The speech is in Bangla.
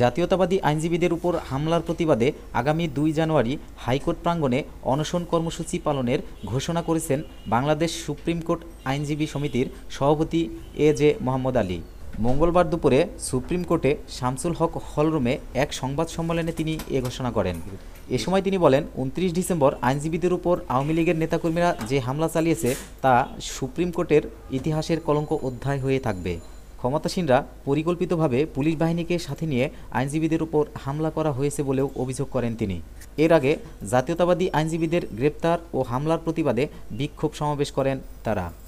জাতীয়তাবাদী আইনজীবীদের উপর হামলার প্রতিবাদে আগামী দুই জানুয়ারি হাইকোর্ট প্রাঙ্গণে অনশন কর্মসূচি পালনের ঘোষণা করেছেন বাংলাদেশ সুপ্রিম কোর্ট আইনজীবী সমিতির সভাপতি এ জে মোহাম্মদ আলী মঙ্গলবার দুপুরে সুপ্রিম কোর্টে শামসুল হক হলরুমে এক সংবাদ সম্মেলনে তিনি এ ঘোষণা করেন এ সময় তিনি বলেন উনত্রিশ ডিসেম্বর আইনজীবীদের উপর আওয়ামী লীগের নেতাকর্মীরা যে হামলা চালিয়েছে তা সুপ্রিম কোর্টের ইতিহাসের কলঙ্ক অধ্যায় হয়ে থাকবে ক্ষমতাসীনরা পরিকল্পিতভাবে পুলিশ বাহিনীকে সাথে নিয়ে আইনজীবীদের উপর হামলা করা হয়েছে বলেও অভিযোগ করেন তিনি এর আগে জাতীয়তাবাদী আইনজীবীদের গ্রেপ্তার ও হামলার প্রতিবাদে বিক্ষোভ সমাবেশ করেন তারা